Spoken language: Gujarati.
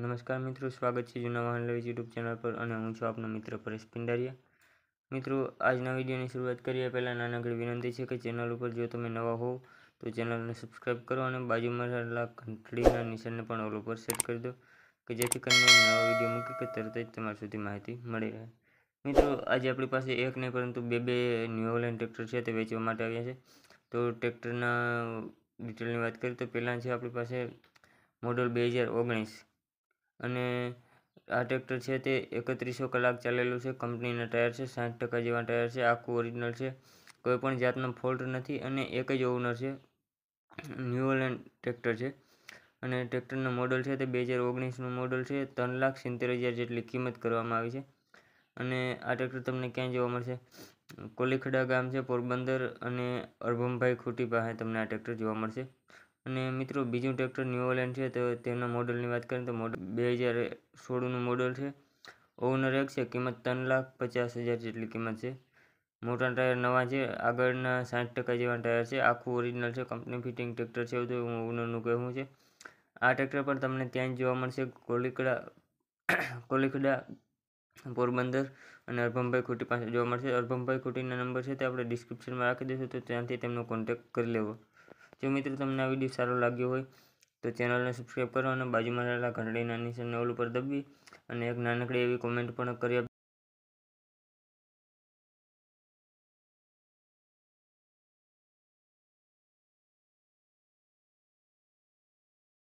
નમસ્કાર મિત્રો સ્વાગત છે જૂના વાહન લવીજ યુટ્યુબ ચેનલ પર અને હું છું આપનો મિત્ર પરેશ પિંડારિયા મિત્રો આજના વિડીયોની શરૂઆત કરીએ પહેલાં નાનકડી વિનંતી છે કે ચેનલ ઉપર જો તમે નવા હોવ તો ચેનલને સબસ્ક્રાઈબ કરો અને બાજુમાં રહેલા ઘંટડીના નિશાનને પણ ઓલ ઉપર સેટ કરી દો કે જેથી કરીને નવા વિડીયો મૂકી કે તરત જ તમારા સુધી માહિતી મળી રહે મિત્રો આજે આપણી પાસે એક નહીં પરંતુ બે બે ન્યૂ હોલેન્ડ ટ્રેક્ટર છે તે વેચવા માટે આવ્યા છે તો ટ્રેક્ટરના ડિટેલની વાત કરીએ તો પહેલાં છે આપણી પાસે મોડલ બે હજાર ઓગણીસ અને આ ટ્રેક્ટર છે તે એકત્રીસો કલાક ચાલેલું છે કંપનીના ટાયર છે સાઠ ટકા જેવા ટાયર છે આખું ઓરિજિનલ છે કોઈ પણ જાતનો ફોલ્ટ નથી અને એક જ ઓનર છે ન્યુઓલેન્ડ ટ્રેક્ટર છે અને ટ્રેક્ટરનું મોડલ છે તે બે હજાર ઓગણીસનું મોડલ છે ત્રણ લાખ સિત્તેર હજાર જેટલી કિંમત કરવામાં આવી છે અને આ ટ્રેક્ટર તમને ક્યાં જોવા મળશે કોલીખડા ગામ છે પોરબંદર અને અરભમભાઈ ખુટી પાસે તમને આ ટ્રેક્ટર જોવા મળશે અને મિત્રો બીજું ટ્રેક્ટર ન્યૂ છે તો તેના મોડલની વાત કરીએ તો મોડલ બે હજાર સોળનું મોડલ છે ઓનર એક છે કિંમત ત્રણ લાખ પચાસ હજાર જેટલી કિંમત છે મોટા ટાયર નવા છે આગળના સાઠ ટકા જેવા ટાયર છે આખું ઓરિજિનલ છે કંપની ફિટિંગ ટ્રેક્ટર છે એવું તો ઓનરનું કહેવું છે આ ટ્રેક્ટર પર તમને ત્યાં જ જોવા મળશે કોલીકડા કોલીકડા પોરબંદર અને અર્ભમભાઈ ખોટી પાસે જોવા મળશે અર્ભમભાઈ ખુટીના નંબર છે તે આપણે ડિસ્ક્રિપ્શનમાં રાખી દઈશું તો ત્યાંથી તેમનો કોન્ટેક્ટ કરી લેવો જો મિત્રો તમને આ વિડીયો સારો લાગ્યો હોય તો ચેનલને સબસ્ક્રાઈબ કરો અને બાજુમાં રહેલા ઘંટડીના નિશાનને ઓલ ઉપર દબાવી અને એક નાનકડી એવી કોમેન્ટ પણ કરી